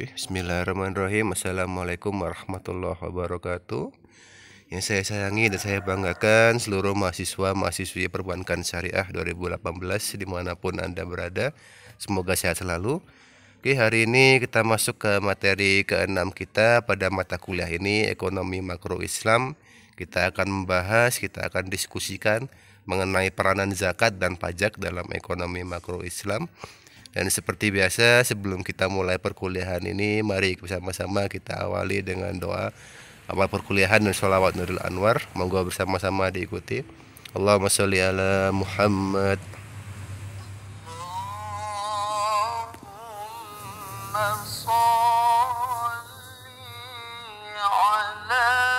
Oke, bismillahirrahmanirrahim. Assalamualaikum warahmatullahi wabarakatuh. Yang saya sayangi dan saya banggakan seluruh mahasiswa-mahasiswi perbankan syariah 2018 dimanapun Anda berada. Semoga sehat selalu. Oke, hari ini kita masuk ke materi keenam kita pada mata kuliah ini ekonomi makro Islam. Kita akan membahas, kita akan diskusikan mengenai peranan zakat dan pajak dalam ekonomi makro Islam dan seperti biasa sebelum kita mulai perkuliahan ini mari bersama-sama kita awali dengan doa awal perkuliahan dan sholawat Nurul Anwar. Monggo bersama-sama diikuti. Allahumma sholli ala Muhammad. Allahumma sholli ala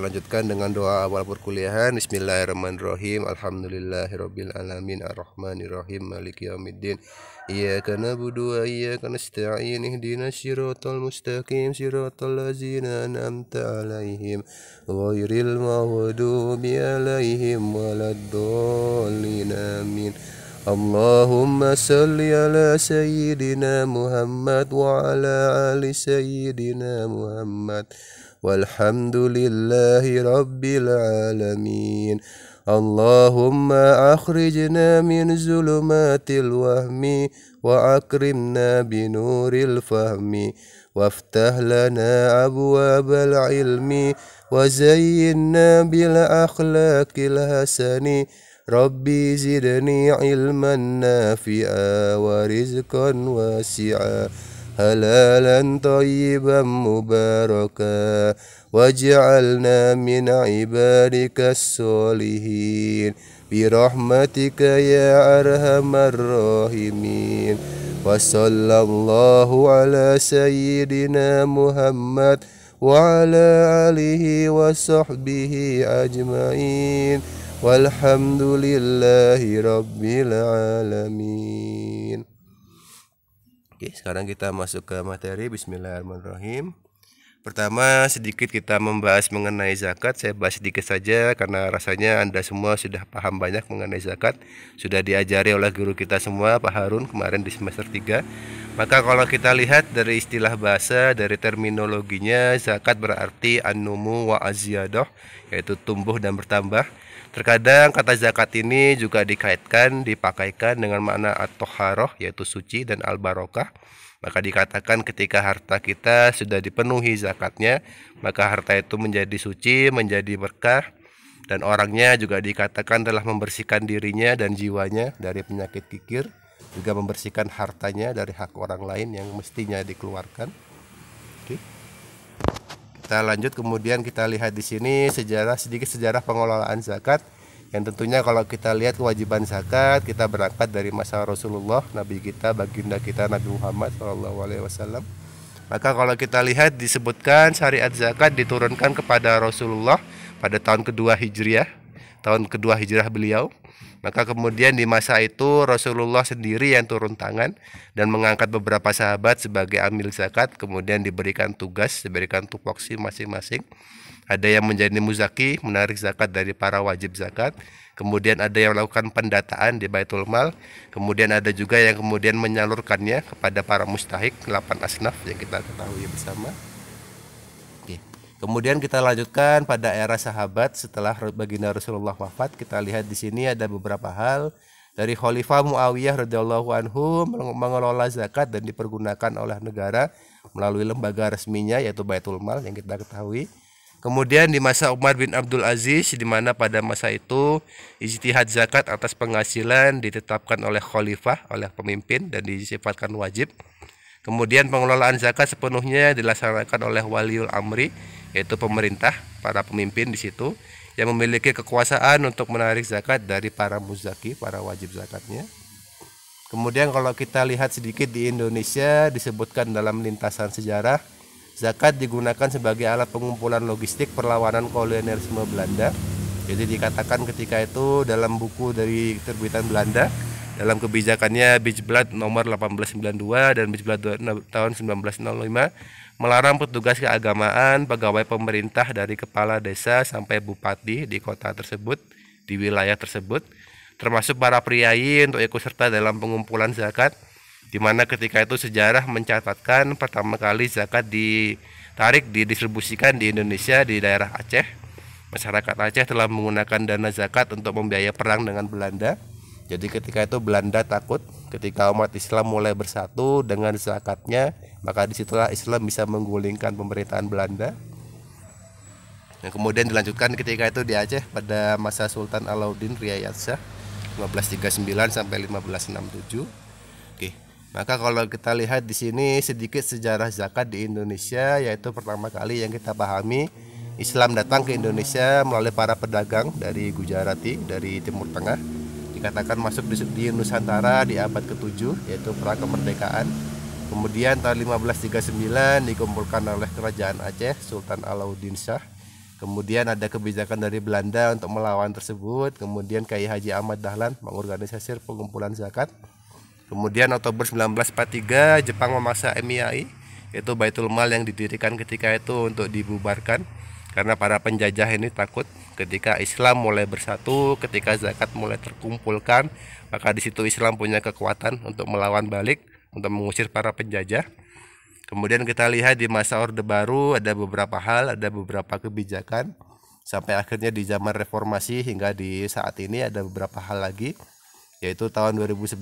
lanjutkan dengan doa awal perkuliahan Bismillahirrahmanirrahim Alhamdulillahirrabbilalamin Ar-Rahmanirrahim Maliki yaumiddin Iyaka nabudu wa iyaka nasta'in Ihdina syiratal mustaqim Syiratal lazina namta alaihim Ghairil maghdubi alaihim Waladdallin amin salli ala sayyidina Muhammad Wa ala ali sayyidina Muhammad والحمد لله رب العالمين اللهم أخرجنا من ظلمات الوهم وأكرمنا بنور الفهم وافتح لنا أبواب العلم وزينا بالأخلاق الحسن ربي زدني علما نافعا ورزقا واسعا حلالا طيبا مباركا واجعلنا من عبادك الصالحين برحمتك يا أرحم الراحمين وصلى الله على سيدنا محمد وعلى آله وصحبه أجمعين والحمد لله رب العالمين Oke, sekarang kita masuk ke materi Bismillahirrahmanirrahim. Pertama, sedikit kita membahas mengenai zakat. Saya bahas sedikit saja karena rasanya Anda semua sudah paham banyak mengenai zakat. Sudah diajari oleh guru kita semua, Pak Harun, kemarin di semester 3. Maka kalau kita lihat dari istilah bahasa, dari terminologinya, zakat berarti anumu wa aziyadoh, yaitu tumbuh dan bertambah. Terkadang kata zakat ini juga dikaitkan, dipakaikan dengan makna at-toharoh yaitu suci dan al-barokah. Maka dikatakan ketika harta kita sudah dipenuhi zakatnya, maka harta itu menjadi suci, menjadi berkah dan orangnya juga dikatakan telah membersihkan dirinya dan jiwanya dari penyakit kikir, juga membersihkan hartanya dari hak orang lain yang mestinya dikeluarkan. Oke. Kita lanjut kemudian kita lihat di sini sejarah sedikit sejarah pengelolaan zakat yang tentunya kalau kita lihat kewajiban zakat kita berangkat dari masa Rasulullah Nabi kita baginda kita Nabi Muhammad Shallallahu Alaihi Wasallam maka kalau kita lihat disebutkan syariat zakat diturunkan kepada Rasulullah pada tahun kedua hijriah tahun kedua hijrah beliau maka kemudian di masa itu Rasulullah sendiri yang turun tangan dan mengangkat beberapa sahabat sebagai amil zakat kemudian diberikan tugas diberikan tupoksi masing-masing ada yang menjadi muzaki, menarik zakat dari para wajib zakat. Kemudian ada yang melakukan pendataan di Baitul Mal. Kemudian ada juga yang kemudian menyalurkannya kepada para mustahik, 8 asnaf yang kita ketahui bersama. Oke. Kemudian kita lanjutkan pada era sahabat setelah baginda Rasulullah wafat. Kita lihat di sini ada beberapa hal dari Khalifah Muawiyah radhiyallahu anhu mengelola zakat dan dipergunakan oleh negara melalui lembaga resminya yaitu Baitul Mal yang kita ketahui. Kemudian di masa Umar bin Abdul Aziz di mana pada masa itu ijtihad zakat atas penghasilan ditetapkan oleh khalifah oleh pemimpin dan disifatkan wajib. Kemudian pengelolaan zakat sepenuhnya dilaksanakan oleh waliul amri yaitu pemerintah para pemimpin di situ yang memiliki kekuasaan untuk menarik zakat dari para muzaki para wajib zakatnya. Kemudian kalau kita lihat sedikit di Indonesia disebutkan dalam lintasan sejarah Zakat digunakan sebagai alat pengumpulan logistik perlawanan kolonialisme Belanda. Jadi dikatakan ketika itu dalam buku dari terbitan Belanda dalam kebijakannya Bijblad nomor 1892 dan Bijblad tahun 1905 melarang petugas keagamaan, pegawai pemerintah dari kepala desa sampai bupati di kota tersebut, di wilayah tersebut, termasuk para priai untuk ikut serta dalam pengumpulan zakat di mana ketika itu sejarah mencatatkan pertama kali zakat ditarik didistribusikan di Indonesia di daerah Aceh. Masyarakat Aceh telah menggunakan dana zakat untuk membiayai perang dengan Belanda. Jadi ketika itu Belanda takut ketika umat Islam mulai bersatu dengan zakatnya, maka disitulah Islam bisa menggulingkan pemerintahan Belanda. Yang kemudian dilanjutkan ketika itu di Aceh pada masa Sultan Alauddin Riayat Shah 1539 sampai 1567. Maka kalau kita lihat di sini sedikit sejarah zakat di Indonesia yaitu pertama kali yang kita pahami Islam datang ke Indonesia melalui para pedagang dari Gujarati dari Timur Tengah dikatakan masuk di, di Nusantara di abad ke-7 yaitu pra kemerdekaan. Kemudian tahun 1539 dikumpulkan oleh kerajaan Aceh Sultan Alauddin Shah. Kemudian ada kebijakan dari Belanda untuk melawan tersebut. Kemudian Kiai Haji Ahmad Dahlan mengorganisasi pengumpulan zakat Kemudian Oktober 1943 Jepang memaksa MIAI itu Baitul Mal yang didirikan ketika itu untuk dibubarkan karena para penjajah ini takut ketika Islam mulai bersatu, ketika zakat mulai terkumpulkan, maka di situ Islam punya kekuatan untuk melawan balik, untuk mengusir para penjajah. Kemudian kita lihat di masa Orde Baru ada beberapa hal, ada beberapa kebijakan sampai akhirnya di zaman reformasi hingga di saat ini ada beberapa hal lagi yaitu tahun 2019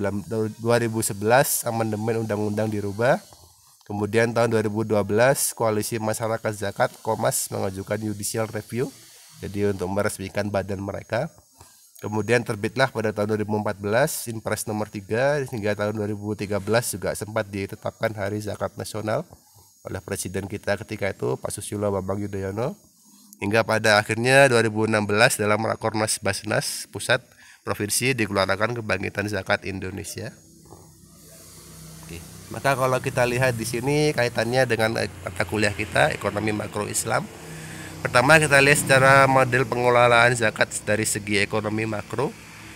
2011 amandemen undang-undang dirubah Kemudian tahun 2012 koalisi masyarakat zakat Komas mengajukan judicial review jadi untuk meresmikan badan mereka. Kemudian terbitlah pada tahun 2014 impres nomor 3 hingga tahun 2013 juga sempat ditetapkan Hari Zakat Nasional oleh presiden kita ketika itu Pak Susilo Bambang Yudhoyono. Hingga pada akhirnya 2016 dalam Rakornas Basnas Pusat provinsi dikeluarkan kebangkitan zakat Indonesia. Oke. Maka kalau kita lihat di sini kaitannya dengan mata kuliah kita ekonomi makro Islam. Pertama kita lihat secara model pengelolaan zakat dari segi ekonomi makro.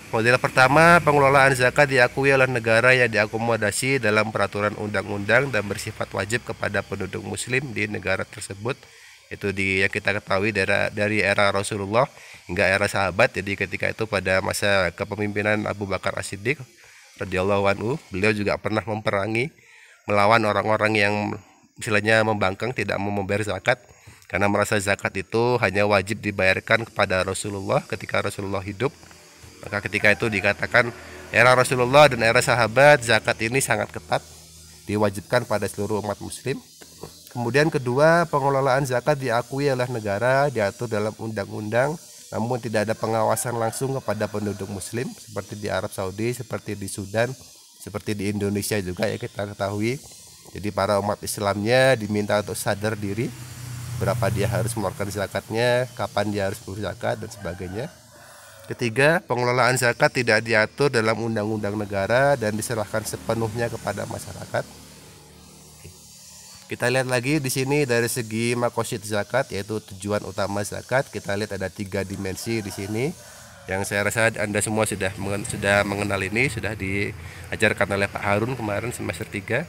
Model pertama, pengelolaan zakat diakui oleh negara yang diakomodasi dalam peraturan undang-undang dan bersifat wajib kepada penduduk muslim di negara tersebut itu di yang kita ketahui dari dari era Rasulullah hingga era sahabat jadi ketika itu pada masa kepemimpinan Abu Bakar As-Siddiq radhiyallahu anhu beliau juga pernah memperangi melawan orang-orang yang istilahnya membangkang tidak mau membayar zakat karena merasa zakat itu hanya wajib dibayarkan kepada Rasulullah ketika Rasulullah hidup maka ketika itu dikatakan era Rasulullah dan era sahabat zakat ini sangat ketat diwajibkan pada seluruh umat muslim Kemudian kedua, pengelolaan zakat diakui oleh negara, diatur dalam undang-undang, namun tidak ada pengawasan langsung kepada penduduk muslim seperti di Arab Saudi, seperti di Sudan, seperti di Indonesia juga ya kita ketahui. Jadi para umat Islamnya diminta untuk sadar diri berapa dia harus mengeluarkan zakatnya, kapan dia harus mengeluarkan zakat dan sebagainya. Ketiga, pengelolaan zakat tidak diatur dalam undang-undang negara dan diserahkan sepenuhnya kepada masyarakat. Kita lihat lagi di sini dari segi makosid zakat yaitu tujuan utama zakat. Kita lihat ada tiga dimensi di sini yang saya rasa Anda semua sudah sudah mengenal ini, sudah diajarkan oleh Pak Harun kemarin semester 3.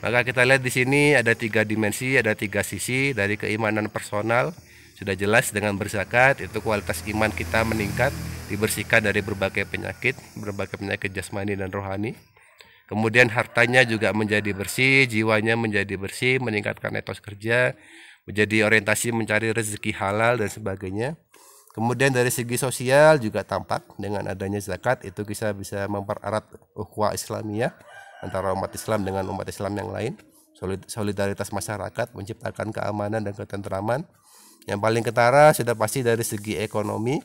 Maka kita lihat di sini ada tiga dimensi, ada tiga sisi dari keimanan personal. Sudah jelas dengan berzakat itu kualitas iman kita meningkat, dibersihkan dari berbagai penyakit, berbagai penyakit jasmani dan rohani. Kemudian hartanya juga menjadi bersih, jiwanya menjadi bersih, meningkatkan etos kerja, menjadi orientasi mencari rezeki halal dan sebagainya. Kemudian dari segi sosial juga tampak dengan adanya zakat itu bisa bisa mempererat ukhuwah Islamiyah antara umat Islam dengan umat Islam yang lain. Solidaritas masyarakat menciptakan keamanan dan ketentraman. Yang paling ketara sudah pasti dari segi ekonomi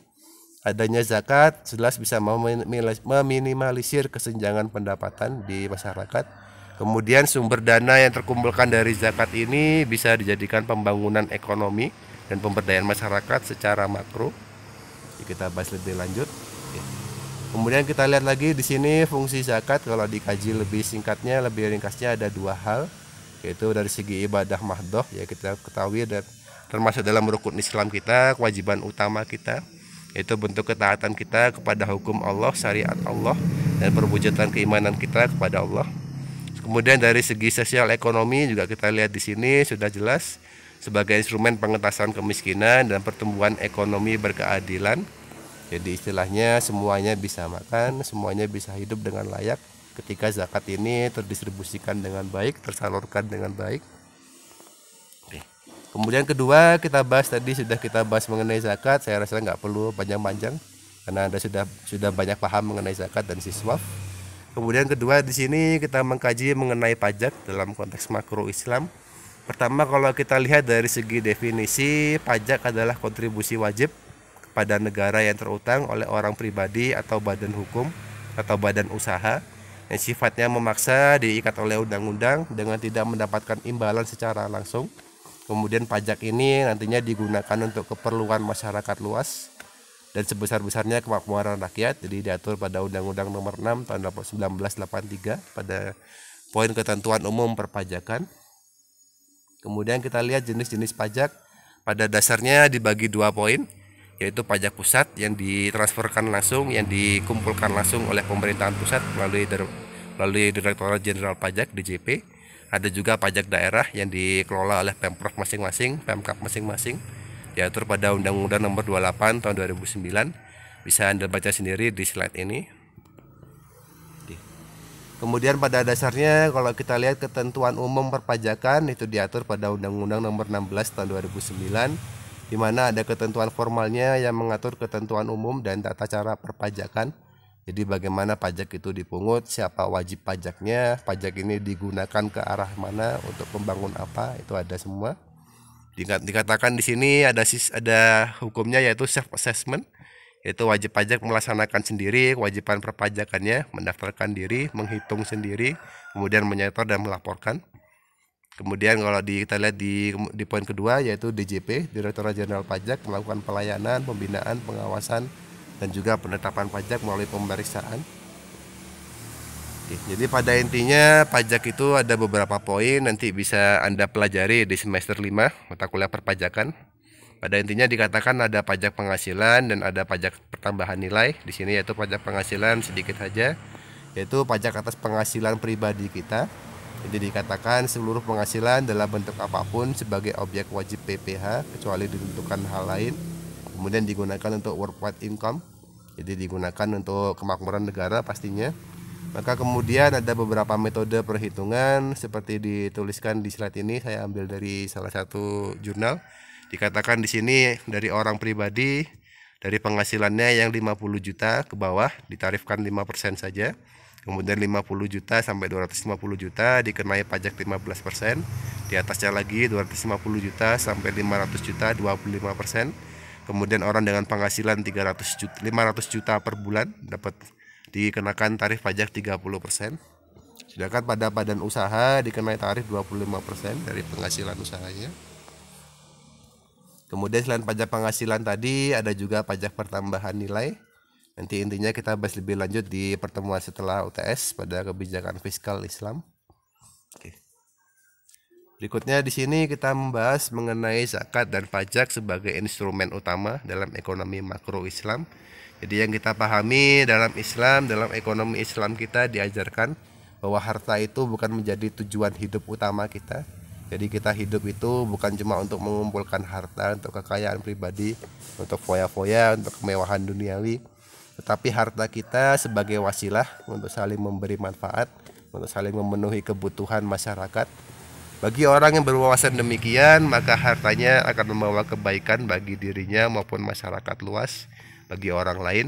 adanya zakat jelas bisa meminimalisir kesenjangan pendapatan di masyarakat. Kemudian sumber dana yang terkumpulkan dari zakat ini bisa dijadikan pembangunan ekonomi dan pemberdayaan masyarakat secara makro. Jadi kita bahas lebih lanjut. Kemudian kita lihat lagi di sini fungsi zakat kalau dikaji lebih singkatnya, lebih ringkasnya ada dua hal yaitu dari segi ibadah mahdoh ya kita ketahui dan termasuk dalam rukun Islam kita kewajiban utama kita itu bentuk ketaatan kita kepada hukum Allah, syariat Allah dan perwujudan keimanan kita kepada Allah. Kemudian dari segi sosial ekonomi juga kita lihat di sini sudah jelas sebagai instrumen pengetasan kemiskinan dan pertumbuhan ekonomi berkeadilan. Jadi istilahnya semuanya bisa makan, semuanya bisa hidup dengan layak ketika zakat ini terdistribusikan dengan baik, tersalurkan dengan baik. Kemudian kedua kita bahas tadi sudah kita bahas mengenai zakat. Saya rasa nggak perlu panjang-panjang karena anda sudah sudah banyak paham mengenai zakat dan siswa. Kemudian kedua di sini kita mengkaji mengenai pajak dalam konteks makro Islam. Pertama kalau kita lihat dari segi definisi pajak adalah kontribusi wajib kepada negara yang terutang oleh orang pribadi atau badan hukum atau badan usaha yang sifatnya memaksa diikat oleh undang-undang dengan tidak mendapatkan imbalan secara langsung Kemudian pajak ini nantinya digunakan untuk keperluan masyarakat luas dan sebesar-besarnya kemakmuran rakyat. Jadi diatur pada Undang-Undang Nomor 6 tahun 1983 pada poin ketentuan umum perpajakan. Kemudian kita lihat jenis-jenis pajak. Pada dasarnya dibagi dua poin, yaitu pajak pusat yang ditransferkan langsung, yang dikumpulkan langsung oleh pemerintahan pusat melalui melalui Direktorat Jenderal Pajak DJP ada juga pajak daerah yang dikelola oleh Pemprov masing-masing, Pemkap masing-masing diatur pada Undang-Undang Nomor 28 Tahun 2009. Bisa Anda baca sendiri di slide ini. Kemudian pada dasarnya kalau kita lihat ketentuan umum perpajakan itu diatur pada Undang-Undang Nomor 16 Tahun 2009 di mana ada ketentuan formalnya yang mengatur ketentuan umum dan tata cara perpajakan jadi bagaimana pajak itu dipungut, siapa wajib pajaknya, pajak ini digunakan ke arah mana untuk pembangun apa, itu ada semua. Dikatakan di sini ada ada hukumnya yaitu self assessment, yaitu wajib pajak melaksanakan sendiri kewajiban perpajakannya, mendaftarkan diri, menghitung sendiri, kemudian menyetor dan melaporkan. Kemudian kalau di, kita lihat di, di poin kedua yaitu DJP, Direktorat Jenderal Pajak melakukan pelayanan, pembinaan, pengawasan, dan juga penetapan pajak melalui pemeriksaan. jadi pada intinya pajak itu ada beberapa poin nanti bisa Anda pelajari di semester 5 mata kuliah perpajakan. Pada intinya dikatakan ada pajak penghasilan dan ada pajak pertambahan nilai. Di sini yaitu pajak penghasilan sedikit saja yaitu pajak atas penghasilan pribadi kita. Jadi dikatakan seluruh penghasilan dalam bentuk apapun sebagai objek wajib PPH kecuali ditentukan hal lain kemudian digunakan untuk worldwide income jadi digunakan untuk kemakmuran negara pastinya maka kemudian ada beberapa metode perhitungan seperti dituliskan di slide ini saya ambil dari salah satu jurnal dikatakan di sini dari orang pribadi dari penghasilannya yang 50 juta ke bawah ditarifkan 5% saja kemudian 50 juta sampai 250 juta dikenai pajak 15% di atasnya lagi 250 juta sampai 500 juta 25% kemudian orang dengan penghasilan 300 juta 500 juta per bulan dapat dikenakan tarif pajak 30% sedangkan pada badan usaha dikenai tarif 25% dari penghasilan usahanya kemudian selain pajak penghasilan tadi ada juga pajak pertambahan nilai nanti intinya kita bahas lebih lanjut di pertemuan setelah UTS pada kebijakan fiskal Islam oke okay. Berikutnya di sini kita membahas mengenai zakat dan pajak sebagai instrumen utama dalam ekonomi makro Islam. Jadi yang kita pahami dalam Islam, dalam ekonomi Islam kita diajarkan bahwa harta itu bukan menjadi tujuan hidup utama kita. Jadi kita hidup itu bukan cuma untuk mengumpulkan harta, untuk kekayaan pribadi, untuk foya-foya, untuk kemewahan duniawi, tetapi harta kita sebagai wasilah untuk saling memberi manfaat, untuk saling memenuhi kebutuhan masyarakat, bagi orang yang berwawasan demikian, maka hartanya akan membawa kebaikan bagi dirinya maupun masyarakat luas, bagi orang lain.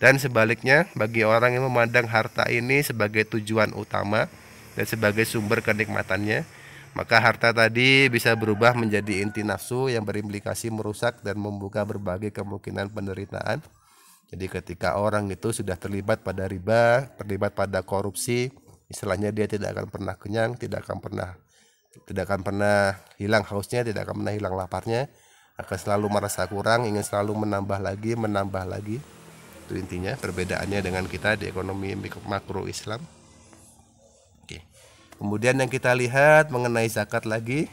Dan sebaliknya, bagi orang yang memandang harta ini sebagai tujuan utama dan sebagai sumber kenikmatannya, maka harta tadi bisa berubah menjadi inti nafsu yang berimplikasi merusak dan membuka berbagai kemungkinan penderitaan. Jadi ketika orang itu sudah terlibat pada riba, terlibat pada korupsi, istilahnya dia tidak akan pernah kenyang, tidak akan pernah tidak akan pernah hilang hausnya, tidak akan pernah hilang laparnya, akan selalu merasa kurang, ingin selalu menambah lagi, menambah lagi. Itu intinya perbedaannya dengan kita di ekonomi makro Islam. Oke. Kemudian yang kita lihat mengenai zakat lagi.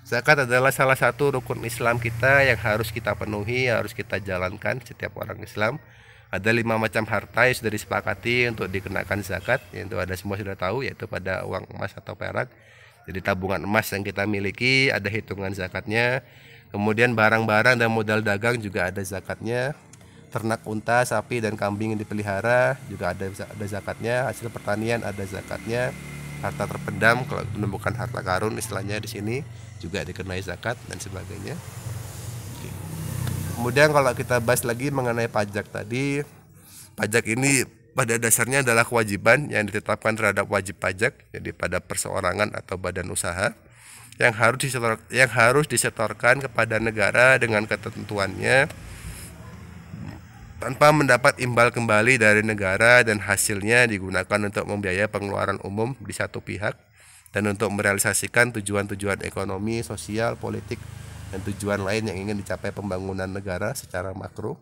Zakat adalah salah satu rukun Islam kita yang harus kita penuhi, harus kita jalankan setiap orang Islam. Ada lima macam harta yang sudah disepakati untuk dikenakan zakat, yaitu ada semua sudah tahu, yaitu pada uang emas atau perak, jadi tabungan emas yang kita miliki ada hitungan zakatnya. Kemudian barang-barang dan modal dagang juga ada zakatnya. Ternak unta, sapi dan kambing yang dipelihara juga ada ada zakatnya. Hasil pertanian ada zakatnya. Harta terpendam kalau menemukan harta karun istilahnya di sini juga dikenai zakat dan sebagainya. Kemudian kalau kita bahas lagi mengenai pajak tadi, pajak ini pada dasarnya adalah kewajiban yang ditetapkan terhadap wajib pajak jadi pada perseorangan atau badan usaha yang harus disetor, yang harus disetorkan kepada negara dengan ketentuannya tanpa mendapat imbal kembali dari negara dan hasilnya digunakan untuk membiayai pengeluaran umum di satu pihak dan untuk merealisasikan tujuan-tujuan ekonomi, sosial, politik dan tujuan lain yang ingin dicapai pembangunan negara secara makro.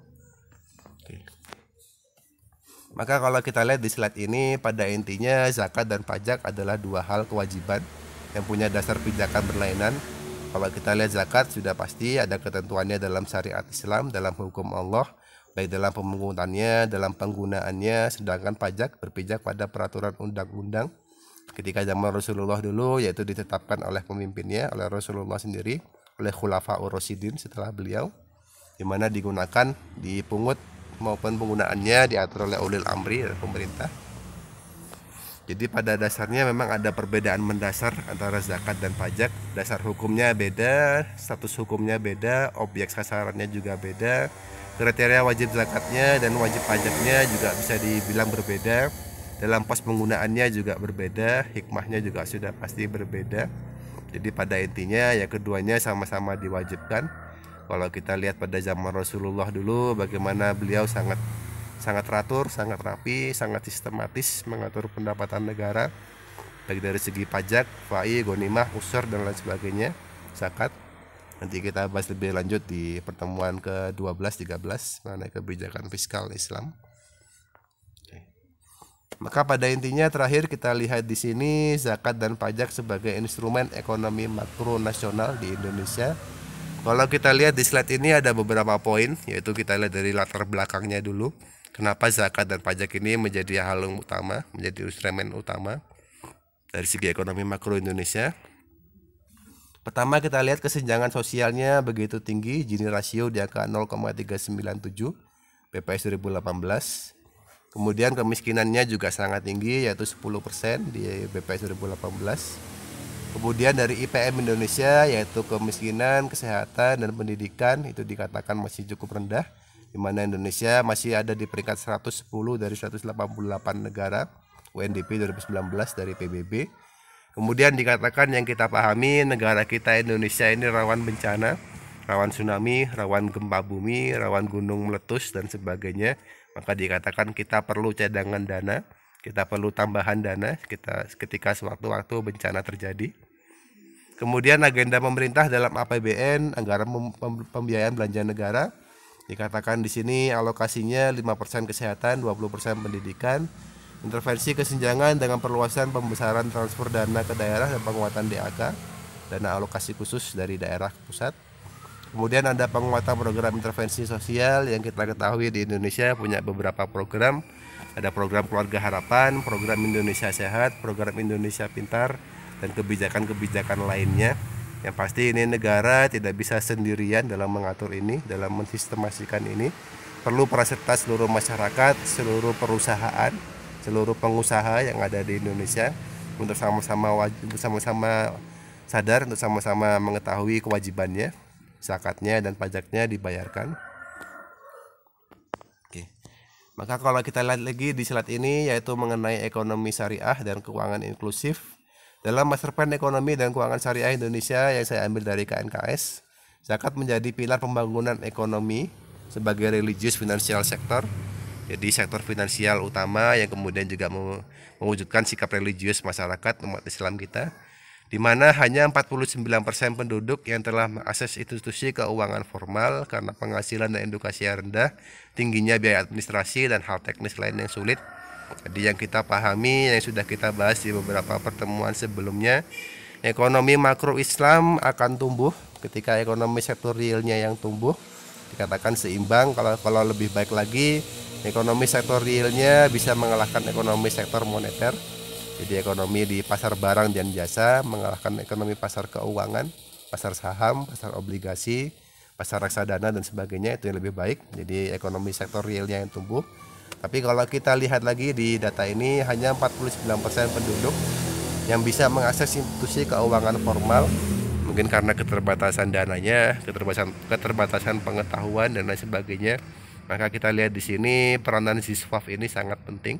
Maka kalau kita lihat di slide ini pada intinya zakat dan pajak adalah dua hal kewajiban yang punya dasar pijakan berlainan. Kalau kita lihat zakat sudah pasti ada ketentuannya dalam syariat Islam, dalam hukum Allah, baik dalam pemungutannya, dalam penggunaannya, sedangkan pajak berpijak pada peraturan undang-undang ketika zaman Rasulullah dulu yaitu ditetapkan oleh pemimpinnya oleh Rasulullah sendiri oleh Khulafa Urosidin setelah beliau di mana digunakan dipungut maupun penggunaannya diatur oleh ulil amri dan ya, pemerintah. Jadi pada dasarnya memang ada perbedaan mendasar antara zakat dan pajak. Dasar hukumnya beda, status hukumnya beda, objek sasarannya juga beda. Kriteria wajib zakatnya dan wajib pajaknya juga bisa dibilang berbeda. Dalam pos penggunaannya juga berbeda, hikmahnya juga sudah pasti berbeda. Jadi pada intinya ya keduanya sama-sama diwajibkan kalau kita lihat pada zaman Rasulullah dulu bagaimana beliau sangat sangat teratur, sangat rapi, sangat sistematis mengatur pendapatan negara baik dari segi pajak, fai, gonimah, usur dan lain sebagainya, zakat. Nanti kita bahas lebih lanjut di pertemuan ke-12 13 mengenai kebijakan fiskal Islam. Maka pada intinya terakhir kita lihat di sini zakat dan pajak sebagai instrumen ekonomi makro nasional di Indonesia kalau kita lihat di slide ini ada beberapa poin, yaitu kita lihat dari latar belakangnya dulu. Kenapa zakat dan pajak ini menjadi hal yang utama, menjadi instrumen utama dari segi ekonomi makro Indonesia. Pertama kita lihat kesenjangan sosialnya begitu tinggi, Gini rasio di angka 0,397 PPS 2018. Kemudian kemiskinannya juga sangat tinggi yaitu 10% di BPS 2018 Kemudian dari IPM Indonesia yaitu kemiskinan, kesehatan dan pendidikan itu dikatakan masih cukup rendah di mana Indonesia masih ada di peringkat 110 dari 188 negara UNDP 2019 dari PBB. Kemudian dikatakan yang kita pahami negara kita Indonesia ini rawan bencana, rawan tsunami, rawan gempa bumi, rawan gunung meletus dan sebagainya. Maka dikatakan kita perlu cadangan dana kita perlu tambahan dana kita ketika sewaktu-waktu bencana terjadi. Kemudian agenda pemerintah dalam APBN, anggaran pembiayaan belanja negara, dikatakan di sini alokasinya 5% kesehatan, 20% pendidikan, intervensi kesenjangan dengan perluasan pembesaran transfer dana ke daerah dan penguatan DAK, dana alokasi khusus dari daerah ke pusat. Kemudian ada penguatan program intervensi sosial yang kita ketahui di Indonesia punya beberapa program ada program Keluarga Harapan, program Indonesia Sehat, program Indonesia Pintar, dan kebijakan-kebijakan lainnya. Yang pasti ini negara tidak bisa sendirian dalam mengatur ini, dalam mensistemasikan ini. Perlu peserta seluruh masyarakat, seluruh perusahaan, seluruh pengusaha yang ada di Indonesia untuk sama-sama sama-sama sadar untuk sama-sama mengetahui kewajibannya, zakatnya dan pajaknya dibayarkan. Maka kalau kita lihat lagi di slide ini yaitu mengenai ekonomi syariah dan keuangan inklusif. Dalam Master Plan Ekonomi dan Keuangan Syariah Indonesia yang saya ambil dari KNKS, zakat menjadi pilar pembangunan ekonomi sebagai religius finansial sektor, Jadi sektor finansial utama yang kemudian juga mewujudkan sikap religius masyarakat umat Islam kita di mana hanya 49% penduduk yang telah mengakses institusi keuangan formal karena penghasilan dan edukasi yang rendah, tingginya biaya administrasi dan hal teknis lain yang sulit. Jadi yang kita pahami yang sudah kita bahas di beberapa pertemuan sebelumnya, ekonomi makro Islam akan tumbuh ketika ekonomi sektor realnya yang tumbuh dikatakan seimbang kalau kalau lebih baik lagi ekonomi sektor realnya bisa mengalahkan ekonomi sektor moneter jadi ekonomi di pasar barang dan jasa mengalahkan ekonomi pasar keuangan, pasar saham, pasar obligasi, pasar reksadana dan sebagainya itu yang lebih baik. Jadi ekonomi sektor realnya yang tumbuh. Tapi kalau kita lihat lagi di data ini hanya 49% penduduk yang bisa mengakses institusi keuangan formal mungkin karena keterbatasan dananya, keterbatasan keterbatasan pengetahuan dan lain sebagainya. Maka kita lihat di sini peranan Siswaf ini sangat penting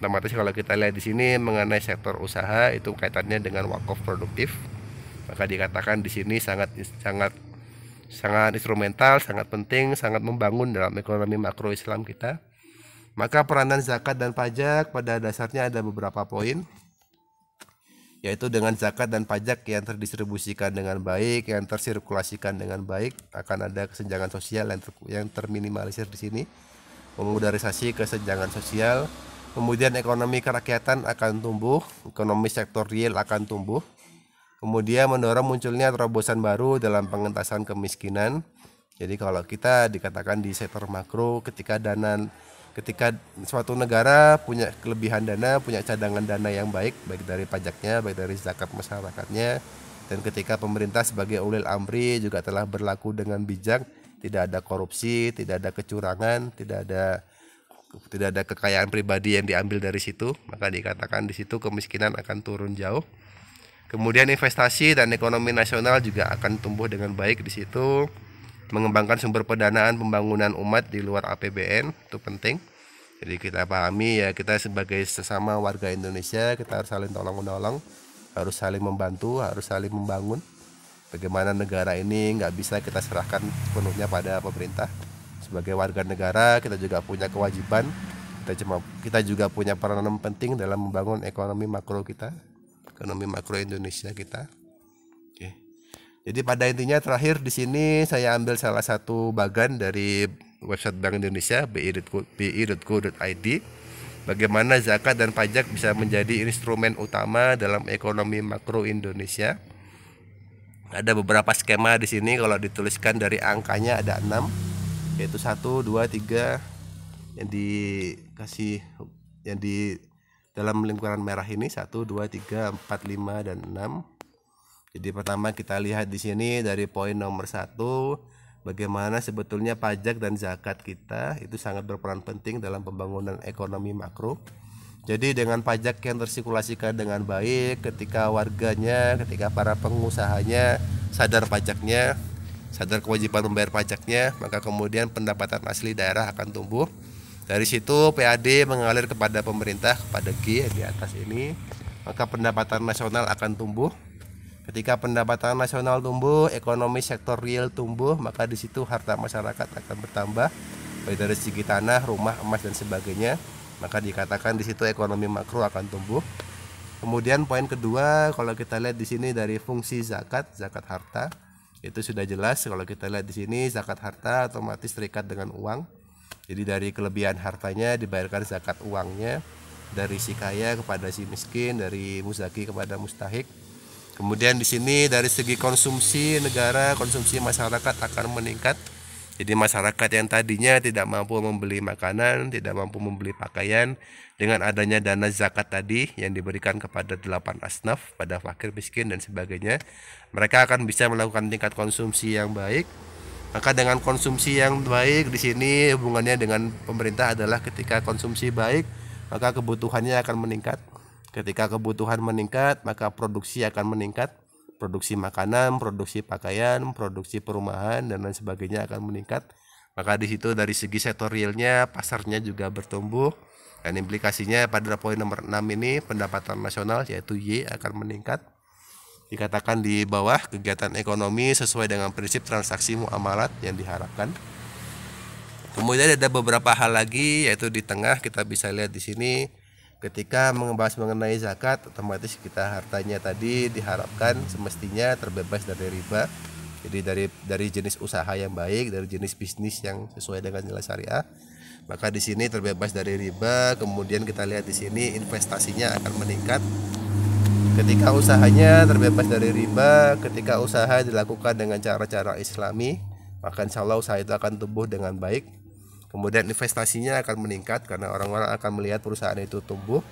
otomatis kalau kita lihat di sini mengenai sektor usaha itu kaitannya dengan wakaf produktif maka dikatakan di sini sangat sangat sangat instrumental, sangat penting, sangat membangun dalam ekonomi makro Islam kita. Maka peranan zakat dan pajak pada dasarnya ada beberapa poin yaitu dengan zakat dan pajak yang terdistribusikan dengan baik, yang tersirkulasikan dengan baik, akan ada kesenjangan sosial yang, terminimalisir di sini. memudarisasi kesenjangan sosial, Kemudian ekonomi kerakyatan akan tumbuh, ekonomi sektor real akan tumbuh. Kemudian mendorong munculnya terobosan baru dalam pengentasan kemiskinan. Jadi kalau kita dikatakan di sektor makro ketika dana ketika suatu negara punya kelebihan dana, punya cadangan dana yang baik baik dari pajaknya, baik dari zakat masyarakatnya dan ketika pemerintah sebagai ulil amri juga telah berlaku dengan bijak, tidak ada korupsi, tidak ada kecurangan, tidak ada tidak ada kekayaan pribadi yang diambil dari situ, maka dikatakan di situ kemiskinan akan turun jauh. Kemudian investasi dan ekonomi nasional juga akan tumbuh dengan baik di situ. Mengembangkan sumber pendanaan pembangunan umat di luar APBN itu penting. Jadi kita pahami ya kita sebagai sesama warga Indonesia kita harus saling tolong menolong, harus saling membantu, harus saling membangun. Bagaimana negara ini nggak bisa kita serahkan penuhnya pada pemerintah sebagai warga negara kita juga punya kewajiban kita cuma kita juga punya peranan penting dalam membangun ekonomi makro kita ekonomi makro Indonesia kita Oke. jadi pada intinya terakhir di sini saya ambil salah satu bagan dari website Bank Indonesia bi.co.id bagaimana zakat dan pajak bisa menjadi instrumen utama dalam ekonomi makro Indonesia ada beberapa skema di sini kalau dituliskan dari angkanya ada 6 yaitu satu dua tiga yang dikasih yang di dalam lingkaran merah ini satu dua tiga empat lima dan enam Jadi pertama kita lihat di sini dari poin nomor satu bagaimana sebetulnya pajak dan zakat kita itu sangat berperan penting dalam pembangunan ekonomi makro. Jadi dengan pajak yang tersirkulasikan dengan baik ketika warganya, ketika para pengusahanya sadar pajaknya, sadar kewajiban membayar pajaknya, maka kemudian pendapatan asli daerah akan tumbuh. Dari situ PAD mengalir kepada pemerintah kepada G di atas ini, maka pendapatan nasional akan tumbuh. Ketika pendapatan nasional tumbuh, ekonomi sektor real tumbuh, maka di situ harta masyarakat akan bertambah baik dari segi tanah, rumah, emas dan sebagainya. Maka dikatakan di situ ekonomi makro akan tumbuh. Kemudian poin kedua, kalau kita lihat di sini dari fungsi zakat, zakat harta, itu sudah jelas kalau kita lihat di sini zakat harta otomatis terikat dengan uang jadi dari kelebihan hartanya dibayarkan zakat uangnya dari si kaya kepada si miskin dari muzaki kepada mustahik kemudian di sini dari segi konsumsi negara konsumsi masyarakat akan meningkat jadi masyarakat yang tadinya tidak mampu membeli makanan, tidak mampu membeli pakaian, dengan adanya dana zakat tadi yang diberikan kepada delapan asnaf, pada fakir miskin dan sebagainya, mereka akan bisa melakukan tingkat konsumsi yang baik. Maka dengan konsumsi yang baik di sini hubungannya dengan pemerintah adalah ketika konsumsi baik, maka kebutuhannya akan meningkat. Ketika kebutuhan meningkat, maka produksi akan meningkat produksi makanan, produksi pakaian, produksi perumahan dan lain sebagainya akan meningkat. Maka di situ dari segi sektor realnya pasarnya juga bertumbuh dan implikasinya pada poin nomor 6 ini pendapatan nasional yaitu Y akan meningkat. Dikatakan di bawah kegiatan ekonomi sesuai dengan prinsip transaksi muamalat yang diharapkan. Kemudian ada beberapa hal lagi yaitu di tengah kita bisa lihat di sini ketika membahas mengenai zakat otomatis kita hartanya tadi diharapkan semestinya terbebas dari riba jadi dari dari jenis usaha yang baik dari jenis bisnis yang sesuai dengan nilai syariah maka di sini terbebas dari riba kemudian kita lihat di sini investasinya akan meningkat ketika usahanya terbebas dari riba ketika usaha dilakukan dengan cara-cara islami maka insya Allah usaha itu akan tumbuh dengan baik Kemudian investasinya akan meningkat karena orang-orang akan melihat perusahaan itu tumbuh.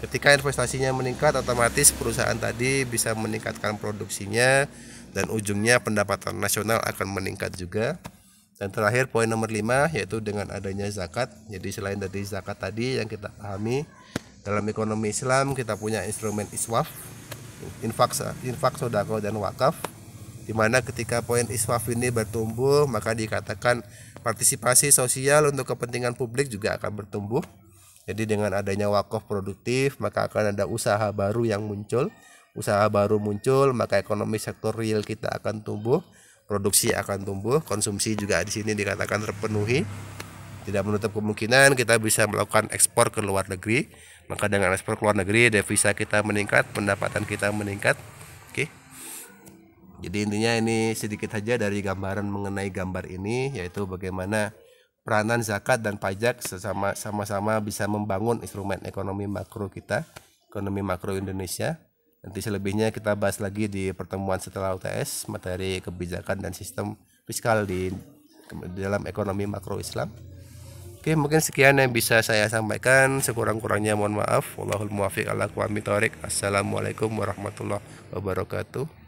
Ketika investasinya meningkat, otomatis perusahaan tadi bisa meningkatkan produksinya dan ujungnya pendapatan nasional akan meningkat juga. Dan terakhir poin nomor 5 yaitu dengan adanya zakat. Jadi selain dari zakat tadi yang kita pahami dalam ekonomi Islam kita punya instrumen iswaf, infak, infak sodako dan wakaf. Dimana ketika poin iswaf ini bertumbuh maka dikatakan Partisipasi sosial untuk kepentingan publik juga akan bertumbuh. Jadi dengan adanya wakaf produktif maka akan ada usaha baru yang muncul. Usaha baru muncul maka ekonomi sektor real kita akan tumbuh, produksi akan tumbuh, konsumsi juga di sini dikatakan terpenuhi. Tidak menutup kemungkinan kita bisa melakukan ekspor ke luar negeri. Maka dengan ekspor ke luar negeri devisa kita meningkat, pendapatan kita meningkat, jadi intinya ini sedikit saja dari gambaran mengenai gambar ini yaitu bagaimana peranan zakat dan pajak sesama sama-sama bisa membangun instrumen ekonomi makro kita, ekonomi makro Indonesia. Nanti selebihnya kita bahas lagi di pertemuan setelah UTS materi kebijakan dan sistem fiskal di, di dalam ekonomi makro Islam. Oke, mungkin sekian yang bisa saya sampaikan. Sekurang-kurangnya mohon maaf. Wallahul muwafiq ala Assalamualaikum warahmatullahi wabarakatuh.